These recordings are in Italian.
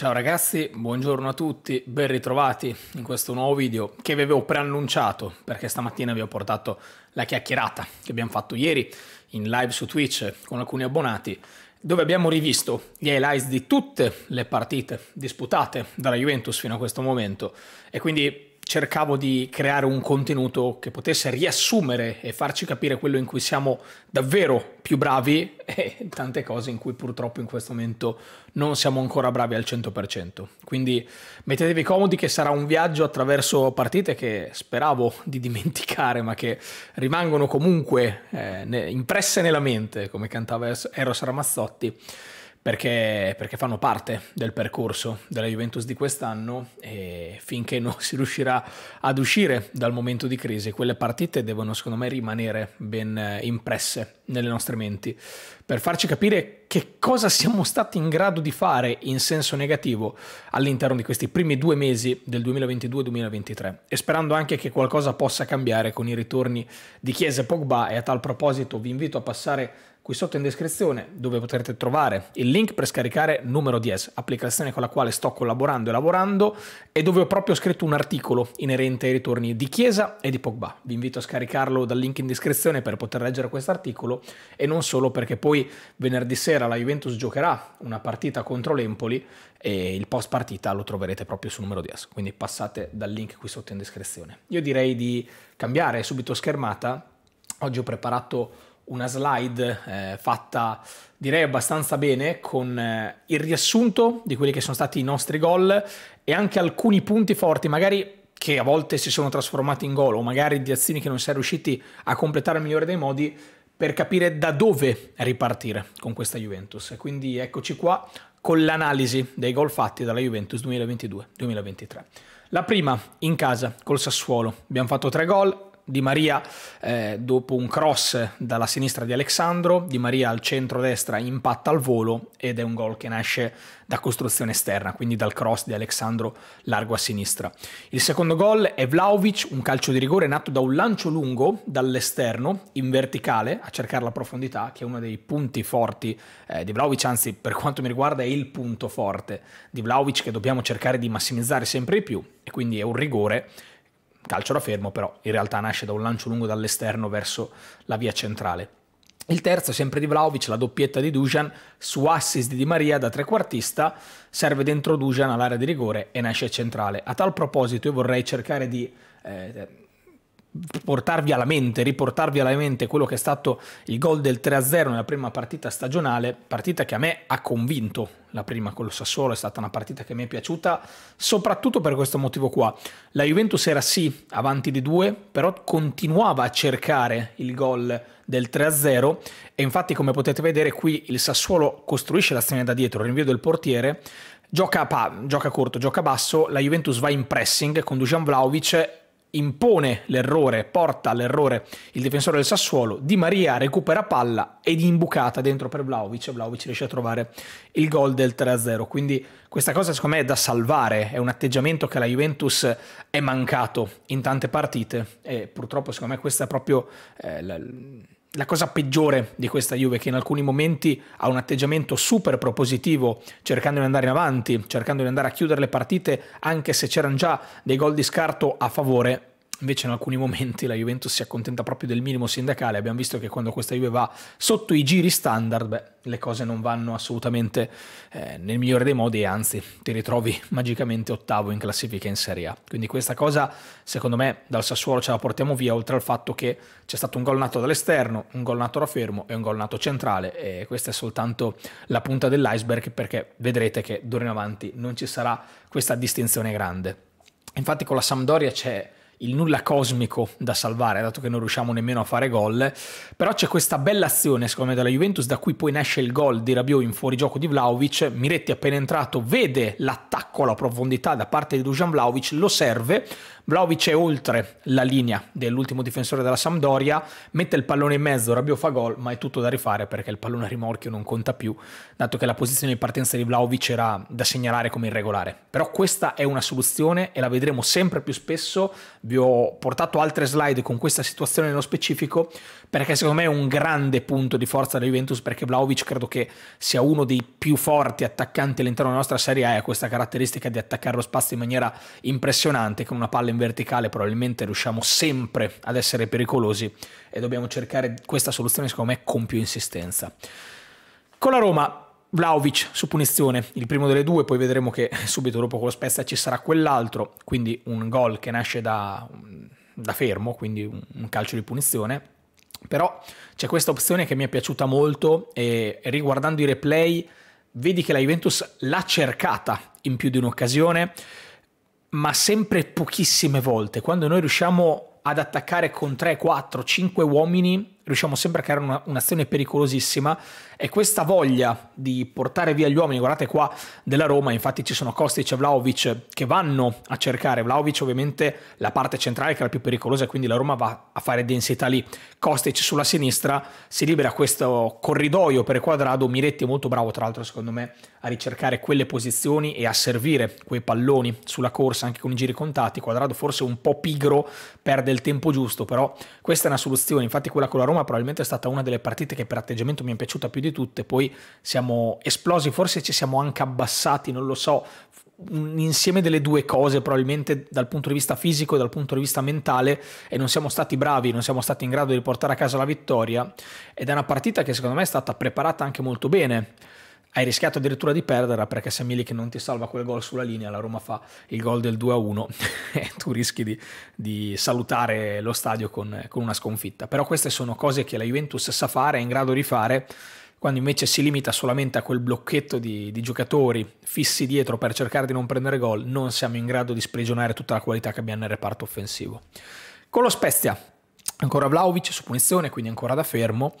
Ciao ragazzi, buongiorno a tutti, ben ritrovati in questo nuovo video che vi avevo preannunciato perché stamattina vi ho portato la chiacchierata che abbiamo fatto ieri in live su Twitch con alcuni abbonati dove abbiamo rivisto gli highlights di tutte le partite disputate dalla Juventus fino a questo momento e quindi cercavo di creare un contenuto che potesse riassumere e farci capire quello in cui siamo davvero più bravi e tante cose in cui purtroppo in questo momento non siamo ancora bravi al 100%. Quindi mettetevi comodi che sarà un viaggio attraverso partite che speravo di dimenticare ma che rimangono comunque eh, impresse nella mente, come cantava Eros Ramazzotti perché, perché, fanno parte del percorso della Juventus di quest'anno e finché non si riuscirà ad uscire dal momento di crisi, quelle partite devono secondo me rimanere ben eh, impresse nelle nostre menti per farci capire che cosa siamo stati in grado di fare in senso negativo all'interno di questi primi due mesi del 2022-2023 e sperando anche che qualcosa possa cambiare con i ritorni di Chiesa e Pogba e a tal proposito vi invito a passare qui sotto in descrizione dove potrete trovare il link per scaricare numero 10, applicazione con la quale sto collaborando e lavorando e dove ho proprio scritto un articolo inerente ai ritorni di Chiesa e di Pogba. Vi invito a scaricarlo dal link in descrizione per poter leggere questo articolo e non solo perché poi venerdì sera la Juventus giocherà una partita contro l'Empoli e il post partita lo troverete proprio sul numero 10, quindi passate dal link qui sotto in descrizione. Io direi di cambiare subito schermata. Oggi ho preparato una slide eh, fatta direi abbastanza bene con eh, il riassunto di quelli che sono stati i nostri gol e anche alcuni punti forti magari che a volte si sono trasformati in gol o magari di azioni che non si è riusciti a completare al migliore dei modi per capire da dove ripartire con questa Juventus. E quindi eccoci qua con l'analisi dei gol fatti dalla Juventus 2022-2023. La prima in casa col Sassuolo, abbiamo fatto tre gol, di Maria eh, dopo un cross dalla sinistra di Alexandro, Di Maria al centro-destra impatta al volo ed è un gol che nasce da costruzione esterna, quindi dal cross di Alexandro largo a sinistra. Il secondo gol è Vlaovic, un calcio di rigore nato da un lancio lungo dall'esterno in verticale a cercare la profondità, che è uno dei punti forti eh, di Vlaovic, anzi per quanto mi riguarda è il punto forte di Vlaovic che dobbiamo cercare di massimizzare sempre di più e quindi è un rigore calcio da fermo, però in realtà nasce da un lancio lungo dall'esterno verso la via centrale. Il terzo, sempre di Vlaovic, la doppietta di Dujan su assist di Di Maria da trequartista, serve dentro Dujan all'area di rigore e nasce centrale. A tal proposito io vorrei cercare di eh, portarvi alla mente, riportarvi alla mente quello che è stato il gol del 3-0 nella prima partita stagionale, partita che a me ha convinto, la prima con lo Sassuolo è stata una partita che mi è piaciuta soprattutto per questo motivo qua. La Juventus era sì avanti di due, però continuava a cercare il gol del 3-0 e infatti come potete vedere qui il Sassuolo costruisce la strana da dietro, rinvio del portiere, gioca, pa, gioca corto, gioca basso, la Juventus va in pressing con Dujan Vlaovic impone l'errore, porta all'errore il difensore del Sassuolo, Di Maria recupera palla ed imbucata dentro per Vlaovic e Vlaovic riesce a trovare il gol del 3-0, quindi questa cosa secondo me è da salvare, è un atteggiamento che la Juventus è mancato in tante partite e purtroppo secondo me questa è proprio... Eh, la, la cosa peggiore di questa Juve che in alcuni momenti ha un atteggiamento super propositivo, cercando di andare in avanti, cercando di andare a chiudere le partite anche se c'erano già dei gol di scarto a favore, Invece in alcuni momenti la Juventus si accontenta proprio del minimo sindacale. Abbiamo visto che quando questa Juve va sotto i giri standard, beh, le cose non vanno assolutamente eh, nel migliore dei modi e anzi ti ritrovi magicamente ottavo in classifica in Serie A. Quindi questa cosa, secondo me, dal Sassuolo ce la portiamo via, oltre al fatto che c'è stato un gol nato dall'esterno, un gol nato da fermo e un gol nato centrale e questa è soltanto la punta dell'iceberg perché vedrete che d'ora in avanti non ci sarà questa distinzione grande. Infatti con la Sampdoria c'è il nulla cosmico da salvare, dato che non riusciamo nemmeno a fare gol. Però c'è questa bella azione, secondo me, della Juventus, da cui poi nasce il gol di Rabiot in fuorigioco di Vlaovic. Miretti appena entrato vede l'attacco alla profondità da parte di Dujan Vlaovic, lo serve, Vlaovic è oltre la linea dell'ultimo difensore della Sampdoria, mette il pallone in mezzo, Rabiot fa gol, ma è tutto da rifare perché il pallone a rimorchio non conta più, dato che la posizione di partenza di Vlaovic era da segnalare come irregolare. Però questa è una soluzione e la vedremo sempre più spesso. Vi ho portato altre slide con questa situazione nello specifico perché secondo me è un grande punto di forza della Juventus perché Vlaovic credo che sia uno dei più forti attaccanti all'interno della nostra Serie A e ha questa caratteristica di attaccare lo spazio in maniera impressionante con una palla in verticale probabilmente riusciamo sempre ad essere pericolosi e dobbiamo cercare questa soluzione secondo me con più insistenza. Con la Roma Vlaovic su punizione, il primo delle due, poi vedremo che subito dopo con lo Spezia ci sarà quell'altro, quindi un gol che nasce da, da fermo, quindi un calcio di punizione. Però c'è questa opzione che mi è piaciuta molto e riguardando i replay vedi che la Juventus l'ha cercata in più di un'occasione ma sempre pochissime volte. Quando noi riusciamo ad attaccare con 3, 4, 5 uomini, riusciamo sempre a creare un'azione pericolosissima e questa voglia di portare via gli uomini, guardate qua, della Roma, infatti ci sono Kostic e Vlaovic che vanno a cercare, Vlaovic ovviamente la parte centrale che è la più pericolosa, quindi la Roma va a fare densità lì, Kostic sulla sinistra, si libera questo corridoio per Quadrado, Miretti è molto bravo tra l'altro secondo me a ricercare quelle posizioni e a servire quei palloni sulla corsa anche con i giri contatti, Quadrado forse un po' pigro, perde il tempo giusto, però questa è una soluzione, infatti quella con la Roma probabilmente è stata una delle partite che per atteggiamento mi è piaciuta più di di tutte, poi siamo esplosi, forse ci siamo anche abbassati, non lo so, un insieme delle due cose probabilmente dal punto di vista fisico e dal punto di vista mentale e non siamo stati bravi, non siamo stati in grado di portare a casa la vittoria ed è una partita che secondo me è stata preparata anche molto bene. Hai rischiato addirittura di perdere perché se Milik non ti salva quel gol sulla linea, la Roma fa il gol del 2-1 e tu rischi di, di salutare lo stadio con, con una sconfitta. Però queste sono cose che la Juventus sa fare, è in grado di fare quando invece si limita solamente a quel blocchetto di, di giocatori fissi dietro per cercare di non prendere gol, non siamo in grado di sprigionare tutta la qualità che abbiamo nel reparto offensivo. Con lo Spezia, ancora Vlaovic su punizione, quindi ancora da fermo.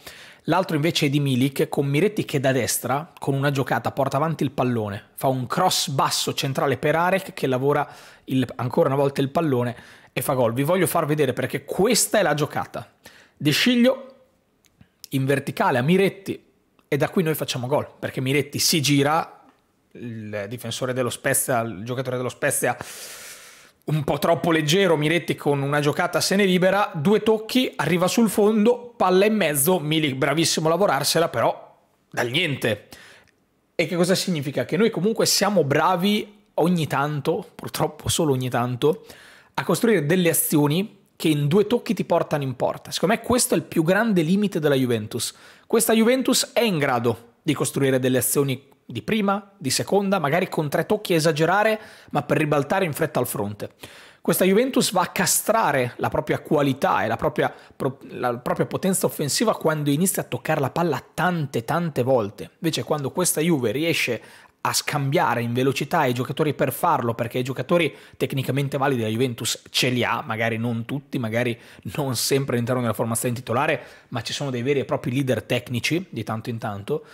L'altro invece è di Milik con Miretti che da destra, con una giocata, porta avanti il pallone, fa un cross basso centrale per Arek che lavora il, ancora una volta il pallone e fa gol. Vi voglio far vedere perché questa è la giocata. De Sciglio in verticale a Miretti, e da qui noi facciamo gol, perché Miretti si gira, il difensore dello Spezia, il giocatore dello Spezia un po' troppo leggero, Miretti con una giocata se ne libera, due tocchi, arriva sul fondo, palla in mezzo, Milik bravissimo a lavorarsela, però dal niente. E che cosa significa? Che noi comunque siamo bravi ogni tanto, purtroppo solo ogni tanto, a costruire delle azioni che in due tocchi ti portano in porta. Secondo me questo è il più grande limite della Juventus. Questa Juventus è in grado di costruire delle azioni di prima, di seconda, magari con tre tocchi a esagerare, ma per ribaltare in fretta al fronte. Questa Juventus va a castrare la propria qualità e la propria, la propria potenza offensiva quando inizia a toccare la palla tante, tante volte. Invece quando questa Juve riesce a scambiare in velocità i giocatori per farlo, perché i giocatori tecnicamente validi la Juventus ce li ha, magari non tutti, magari non sempre all'interno della formazione titolare, ma ci sono dei veri e propri leader tecnici di tanto in tanto,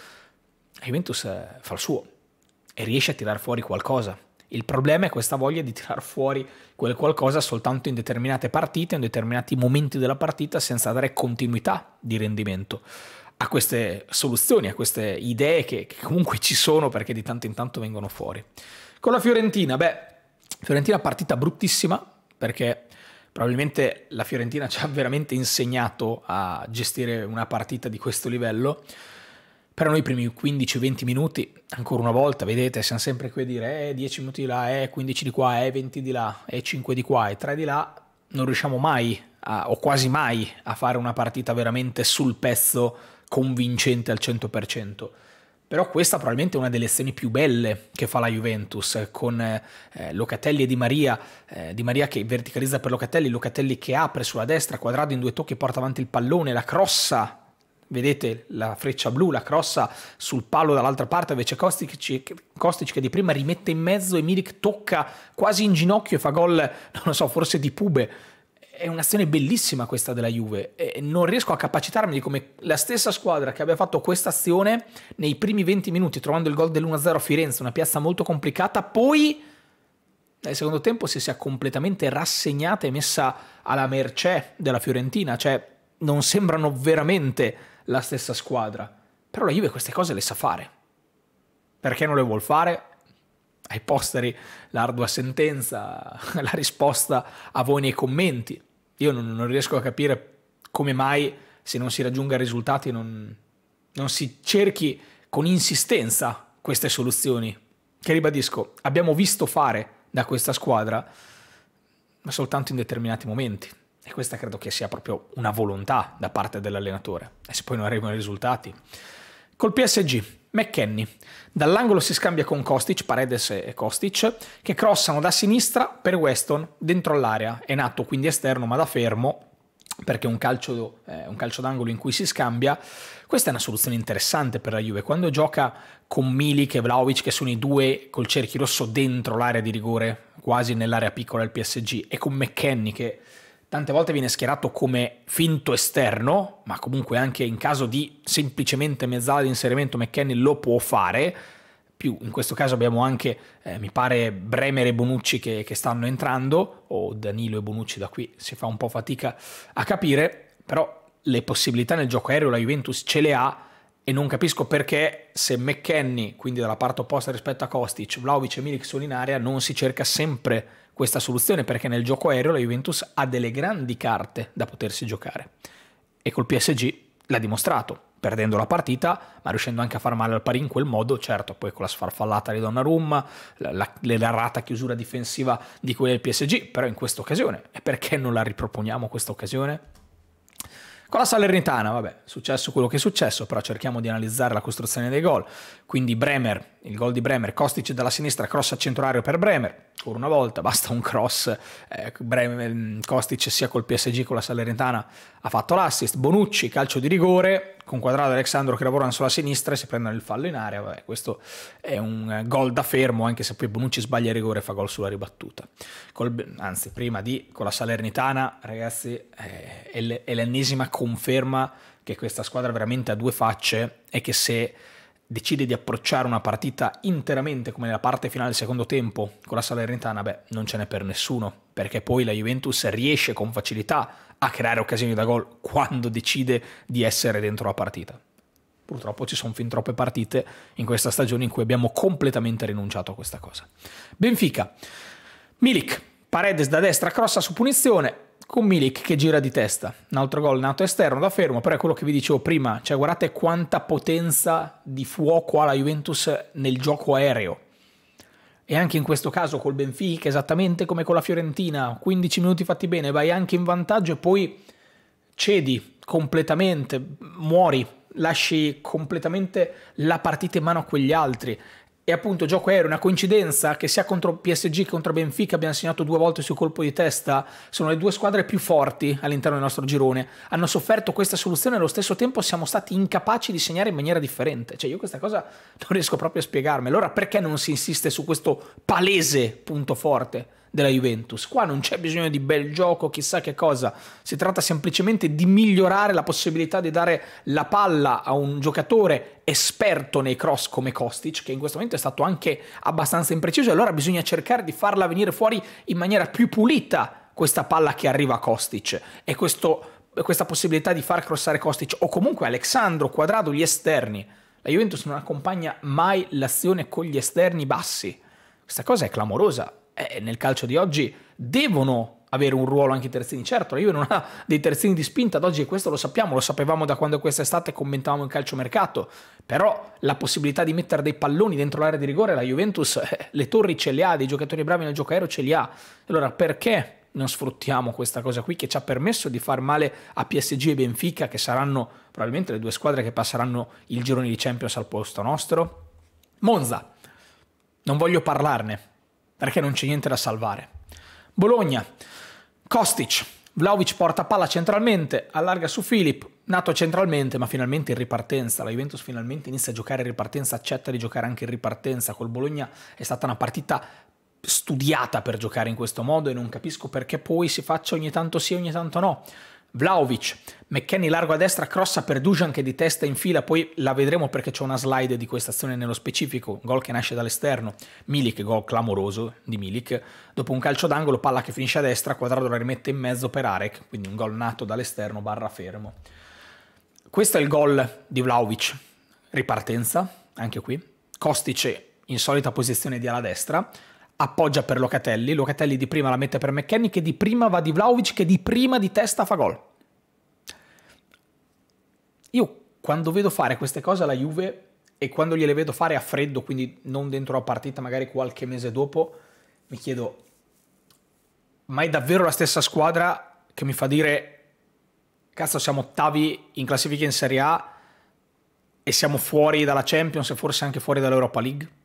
la Juventus eh, fa il suo e riesce a tirar fuori qualcosa. Il problema è questa voglia di tirar fuori quel qualcosa soltanto in determinate partite, in determinati momenti della partita, senza dare continuità di rendimento a queste soluzioni, a queste idee che, che comunque ci sono perché di tanto in tanto vengono fuori. Con la Fiorentina, beh, Fiorentina partita bruttissima perché probabilmente la Fiorentina ci ha veramente insegnato a gestire una partita di questo livello. Però noi i primi 15-20 minuti, ancora una volta, vedete, siamo sempre qui a dire eh, 10 minuti di là, eh, 15 di qua, eh, 20 di là, eh, 5 di qua, e eh, 3 di là, non riusciamo mai a, o quasi mai a fare una partita veramente sul pezzo convincente al 100%. Però questa probabilmente è una delle azioni più belle che fa la Juventus, eh, con eh, Locatelli e Di Maria, eh, Di Maria che verticalizza per Locatelli, Locatelli che apre sulla destra, quadrato in due tocchi, porta avanti il pallone, la crossa Vedete la freccia blu, la crossa sul palo dall'altra parte, invece Kostic, che di prima rimette in mezzo e Milik tocca quasi in ginocchio e fa gol, non lo so, forse di pube. È un'azione bellissima questa della Juve e non riesco a capacitarmi di come la stessa squadra che abbia fatto questa azione nei primi 20 minuti trovando il gol dell'1-0 a Firenze, una piazza molto complicata, poi nel secondo tempo si sia completamente rassegnata e messa alla mercé della Fiorentina, cioè non sembrano veramente la stessa squadra. Però la Juve queste cose le sa fare. Perché non le vuol fare? Ai posteri l'ardua sentenza, la risposta a voi nei commenti. Io non, non riesco a capire come mai se non si raggiunga risultati non, non si cerchi con insistenza queste soluzioni. Che ribadisco, abbiamo visto fare da questa squadra, ma soltanto in determinati momenti. E questa credo che sia proprio una volontà da parte dell'allenatore. E se poi non arrivano i risultati. Col PSG, McKenny. Dall'angolo si scambia con Kostic, Paredes e Kostic, che crossano da sinistra per Weston dentro l'area. È nato quindi esterno ma da fermo perché un calcio, eh, un calcio d'angolo in cui si scambia, questa è una soluzione interessante per la Juve. Quando gioca con Milik e Vlaovic, che sono i due col cerchio rosso dentro l'area di rigore, quasi nell'area piccola del PSG, e con McKenny che tante volte viene schierato come finto esterno, ma comunque anche in caso di semplicemente mezzala di inserimento McKenny lo può fare. Più in questo caso abbiamo anche, eh, mi pare, Bremer e Bonucci che, che stanno entrando, o Danilo e Bonucci da qui si fa un po' fatica a capire, però le possibilità nel gioco aereo la Juventus ce le ha e non capisco perché se McKenny, quindi dalla parte opposta rispetto a Kostic, Vlaovic e Milik sono in area, non si cerca sempre questa soluzione perché nel gioco aereo la Juventus ha delle grandi carte da potersi giocare e col PSG l'ha dimostrato, perdendo la partita ma riuscendo anche a far male al pari in quel modo, certo poi con la sfarfallata di Donnarumma, l'errata chiusura difensiva di quella del PSG, però in questa occasione, e perché non la riproponiamo questa occasione? Con la Salernitana, vabbè, è successo quello che è successo, però cerchiamo di analizzare la costruzione dei gol. Quindi Bremer, il gol di Bremer, Kostic dalla sinistra, cross a centrario per Bremer, ancora una volta, basta un cross, eh, Bremer, mm, Kostic sia col PSG che con la Salernitana ha fatto l'assist, Bonucci calcio di rigore, con quadrato e Alessandro che lavorano sulla sinistra e si prendono il fallo in area, Vabbè, questo è un eh, gol da fermo, anche se poi Bonucci sbaglia il rigore e fa gol sulla ribattuta. Col, anzi, prima di, con la Salernitana, ragazzi, eh, è l'ennesima conferma che questa squadra veramente ha due facce e che se decide di approcciare una partita interamente come la parte finale del secondo tempo con la Salernitana, beh, non ce n'è per nessuno, perché poi la Juventus riesce con facilità a creare occasioni da gol quando decide di essere dentro la partita. Purtroppo ci sono fin troppe partite in questa stagione in cui abbiamo completamente rinunciato a questa cosa. Benfica, Milik, Paredes da destra crossa su punizione, con Milik che gira di testa, un altro gol nato esterno da fermo, però è quello che vi dicevo prima, cioè guardate quanta potenza di fuoco ha la Juventus nel gioco aereo. E anche in questo caso col Benfica, esattamente come con la Fiorentina, 15 minuti fatti bene, vai anche in vantaggio e poi cedi completamente, muori, lasci completamente la partita in mano a quegli altri e appunto gioco aereo, una coincidenza che sia contro PSG che contro Benfica abbiamo segnato due volte sul colpo di testa, sono le due squadre più forti all'interno del nostro girone, hanno sofferto questa soluzione e allo stesso tempo siamo stati incapaci di segnare in maniera differente, cioè io questa cosa non riesco proprio a spiegarmi, allora perché non si insiste su questo palese punto forte? della Juventus. Qua non c'è bisogno di bel gioco, chissà che cosa, si tratta semplicemente di migliorare la possibilità di dare la palla a un giocatore esperto nei cross come Kostic, che in questo momento è stato anche abbastanza impreciso, e allora bisogna cercare di farla venire fuori in maniera più pulita questa palla che arriva a Kostic. E questo questa possibilità di far crossare Kostic o comunque Alexandro Quadrado gli esterni. La Juventus non accompagna mai l'azione con gli esterni bassi. Questa cosa è clamorosa eh, nel calcio di oggi devono avere un ruolo anche i terzini. Certo, la Juve non ha dei terzini di spinta ad oggi e questo lo sappiamo, lo sapevamo da quando quest'estate commentavamo il calciomercato, però la possibilità di mettere dei palloni dentro l'area di rigore la Juventus eh, le torri ce le ha, dei giocatori bravi nel gioco aereo ce li ha. Allora perché non sfruttiamo questa cosa qui che ci ha permesso di far male a PSG e Benfica che saranno probabilmente le due squadre che passeranno il girone di Champions al posto nostro? Monza. Non voglio parlarne, perché non c'è niente da salvare. Bologna, Kostic, Vlaovic porta palla centralmente, allarga su Filip, nato centralmente ma finalmente in ripartenza, la Juventus finalmente inizia a giocare in ripartenza, accetta di giocare anche in ripartenza, col Bologna è stata una partita studiata per giocare in questo modo e non capisco perché poi si faccia ogni tanto sì e ogni tanto no. Vlaovic, McKenny largo a destra, crossa per Dujan che di testa in fila, poi la vedremo perché c'è una slide di questa azione nello specifico, gol che nasce dall'esterno, Milik, gol clamoroso di Milik, dopo un calcio d'angolo, palla che finisce a destra, Quadrado la rimette in mezzo per Arek, quindi un gol nato dall'esterno barra fermo. Questo è il gol di Vlaovic, ripartenza, anche qui, Kostic solita posizione di ala destra, appoggia per Locatelli, Locatelli di prima la mette per McKennie, che di prima va di Vlaovic, che di prima di testa fa gol. Io quando vedo fare queste cose alla Juve e quando gliele vedo fare a freddo, quindi non dentro la partita, magari qualche mese dopo, mi chiedo, ma è davvero la stessa squadra che mi fa dire, cazzo siamo ottavi in classifica in Serie A e siamo fuori dalla Champions e forse anche fuori dall'Europa League?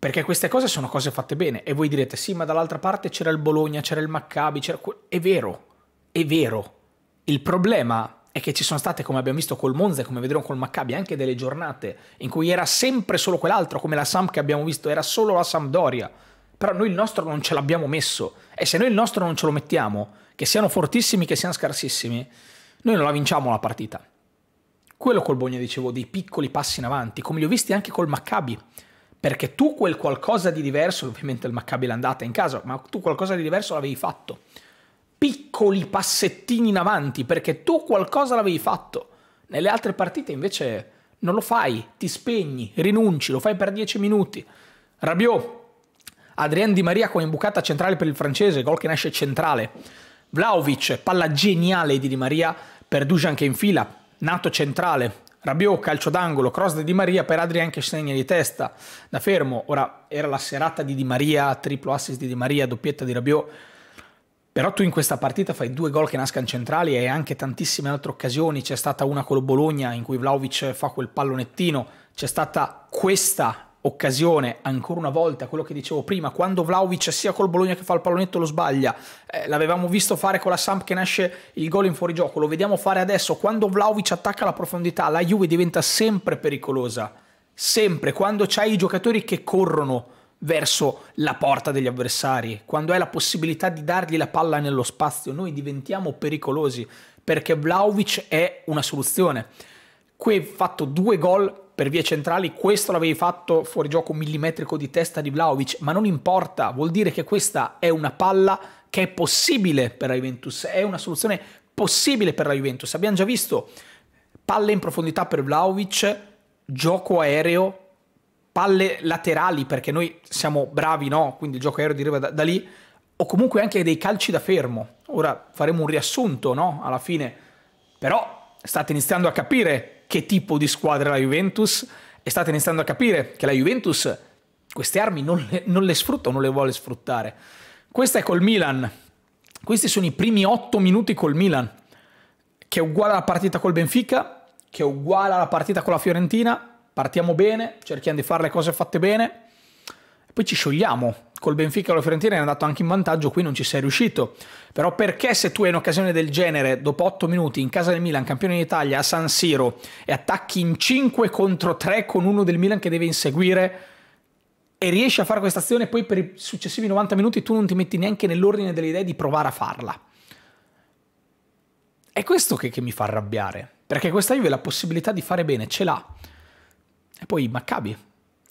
Perché queste cose sono cose fatte bene e voi direte sì, ma dall'altra parte c'era il Bologna, c'era il Maccabi, c'era... È vero, è vero. Il problema è che ci sono state, come abbiamo visto col Monza e come vedremo col Maccabi, anche delle giornate in cui era sempre solo quell'altro, come la Sam che abbiamo visto, era solo la Sampdoria. Però noi il nostro non ce l'abbiamo messo e se noi il nostro non ce lo mettiamo, che siano fortissimi, che siano scarsissimi, noi non la vinciamo la partita. Quello col Bologna dicevo, dei piccoli passi in avanti, come li ho visti anche col Maccabi perché tu quel qualcosa di diverso, ovviamente il Maccabi l'è andata in casa, ma tu qualcosa di diverso l'avevi fatto. Piccoli passettini in avanti, perché tu qualcosa l'avevi fatto. Nelle altre partite invece non lo fai, ti spegni, rinunci, lo fai per 10 minuti. Rabiot, Adrien Di Maria con imbucata centrale per il francese, gol che nasce centrale. Vlaovic, palla geniale di Di Maria per Dujan che in fila, nato centrale, Rabiot, calcio d'angolo, cross di Di Maria, per Adrian che segna di testa da fermo. Ora era la serata di Di Maria, triplo assist di Di Maria, doppietta di Rabiot. Però tu in questa partita fai due gol che nascano centrali e anche tantissime altre occasioni. C'è stata una con lo Bologna in cui Vlaovic fa quel pallonettino, c'è stata questa occasione, ancora una volta, quello che dicevo prima, quando Vlaovic sia col Bologna che fa il pallonetto lo sbaglia, eh, l'avevamo visto fare con la Samp che nasce il gol in fuorigioco, lo vediamo fare adesso, quando Vlaovic attacca la profondità, la Juve diventa sempre pericolosa, sempre, quando c'hai i giocatori che corrono verso la porta degli avversari, quando hai la possibilità di dargli la palla nello spazio, noi diventiamo pericolosi perché Vlaovic è una soluzione. Qui hai fatto due gol per vie centrali, questo l'avevi fatto fuori gioco millimetrico di testa di Vlaovic, ma non importa, vuol dire che questa è una palla che è possibile per la Juventus, è una soluzione possibile per la Juventus. Abbiamo già visto palle in profondità per Vlaovic, gioco aereo, palle laterali perché noi siamo bravi, no? Quindi il gioco aereo deriva da, da lì, o comunque anche dei calci da fermo. Ora faremo un riassunto, no? Alla fine, però state iniziando a capire che tipo di squadra è la Juventus e state iniziando a capire che la Juventus queste armi non le, non le sfrutta o non le vuole sfruttare. Questa è col Milan. Questi sono i primi otto minuti col Milan, che è uguale alla partita col Benfica, che è uguale alla partita con la Fiorentina. Partiamo bene, cerchiamo di fare le cose fatte bene, e poi ci sciogliamo col Benfica o la Fiorentina è andato anche in vantaggio, qui non ci sei riuscito. Però perché se tu hai un'occasione del genere, dopo 8 minuti, in casa del Milan, campione d'Italia, a San Siro, e attacchi in 5 contro 3 con uno del Milan che deve inseguire, e riesci a fare questa azione, poi per i successivi 90 minuti tu non ti metti neanche nell'ordine delle idee di provare a farla. È questo che, che mi fa arrabbiare, perché questa Juve la possibilità di fare bene ce l'ha. E poi Maccabi.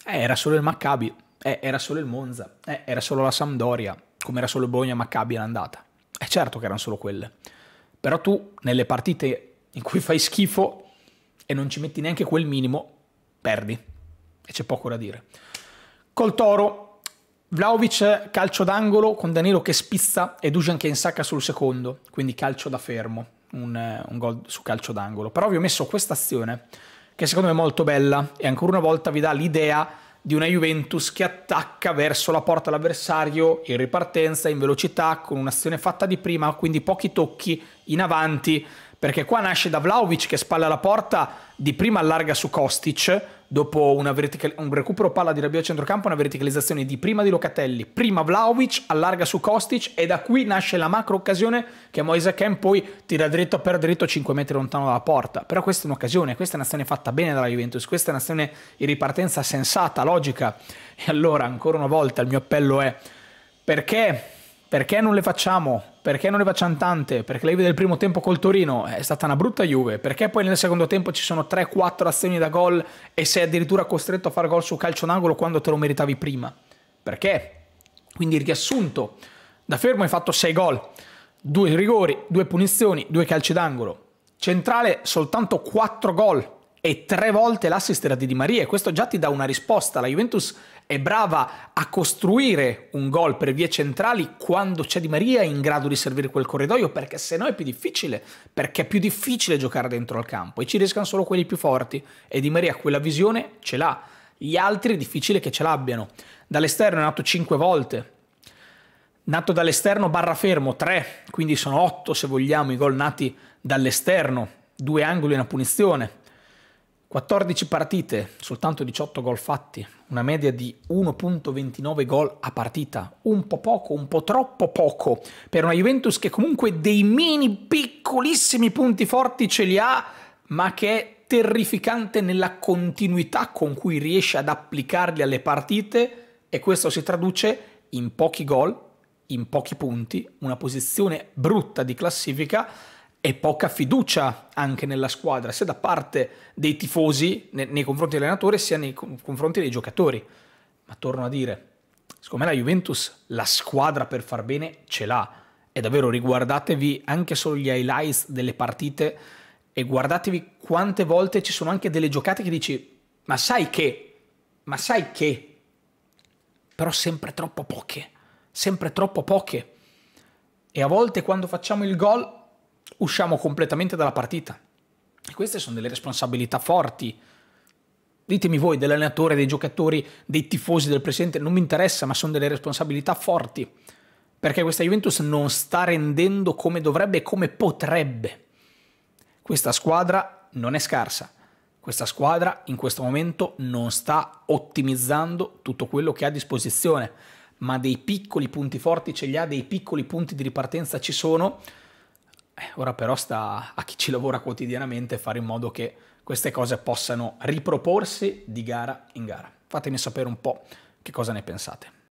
Eh, era solo il Maccabi, eh, era solo il Monza, eh, era solo la Sampdoria, come era solo Bologna Maccabi l'andata. È eh, certo che erano solo quelle. Però tu nelle partite in cui fai schifo e non ci metti neanche quel minimo, perdi. E c'è poco da dire. Col Toro, Vlaovic calcio d'angolo con Danilo che spizza e Dujan che insacca sul secondo, quindi calcio da fermo, un, un gol su calcio d'angolo. Però vi ho messo questa azione che secondo me è molto bella e ancora una volta vi dà l'idea di una Juventus che attacca verso la porta l'avversario in ripartenza, in velocità, con un'azione fatta di prima, quindi pochi tocchi in avanti perché qua nasce da Vlaovic che spalla la porta, di prima allarga su Kostic, dopo vertical- un recupero palla di rabbia a centrocampo, una verticalizzazione di prima di Locatelli, prima Vlaovic, allarga su Kostic e da qui nasce la macro occasione che Moise Ken poi tira dritto per dritto 5 metri lontano dalla porta. Però questa è un'occasione, questa è un'azione fatta bene dalla Juventus, questa è un'azione in ripartenza sensata, logica. E allora, ancora una volta, il mio appello è perché perché non le facciamo? perché non ne facciamo tante? Perché la Juve del primo tempo col Torino è stata una brutta Juve, perché poi nel secondo tempo ci sono 3-4 azioni da gol e sei addirittura costretto a fare gol su calcio d'angolo quando te lo meritavi prima? Perché? Quindi riassunto, da fermo hai fatto 6 gol, 2 rigori, 2 punizioni, 2 calci d'angolo, centrale soltanto 4 gol e tre volte l'assist era di Di Maria e questo già ti dà una risposta. La Juventus è brava a costruire un gol per vie centrali quando c'è Di Maria in grado di servire quel corridoio perché se no è più difficile, perché è più difficile giocare dentro al campo e ci riescano solo quelli più forti e Di Maria quella visione ce l'ha. Gli altri è difficile che ce l'abbiano. Dall'esterno è nato cinque volte, nato dall'esterno barra fermo 3, quindi sono 8 se vogliamo i gol nati dall'esterno, due angoli e una punizione. 14 partite, soltanto 18 gol fatti, una media di 1.29 gol a partita, un po' poco, un po' troppo poco per una Juventus che comunque dei mini piccolissimi punti forti ce li ha, ma che è terrificante nella continuità con cui riesce ad applicarli alle partite e questo si traduce in pochi gol, in pochi punti, una posizione brutta di classifica e poca fiducia anche nella squadra, sia da parte dei tifosi nei, nei confronti dell'allenatore, sia nei confronti dei giocatori. Ma torno a dire, secondo me la Juventus la squadra per far bene ce l'ha. E davvero riguardatevi anche solo gli highlights delle partite e guardatevi quante volte ci sono anche delle giocate che dici, ma sai che, ma sai che, però sempre troppo poche, sempre troppo poche. E a volte quando facciamo il gol usciamo completamente dalla partita. E queste sono delle responsabilità forti. Ditemi voi, dell'allenatore, dei giocatori, dei tifosi, del presidente, non mi interessa, ma sono delle responsabilità forti. Perché questa Juventus non sta rendendo come dovrebbe e come potrebbe. Questa squadra non è scarsa. Questa squadra in questo momento non sta ottimizzando tutto quello che ha a disposizione, ma dei piccoli punti forti ce li ha, dei piccoli punti di ripartenza ci sono eh, ora però sta a chi ci lavora quotidianamente fare in modo che queste cose possano riproporsi di gara in gara. Fatemi sapere un po' che cosa ne pensate.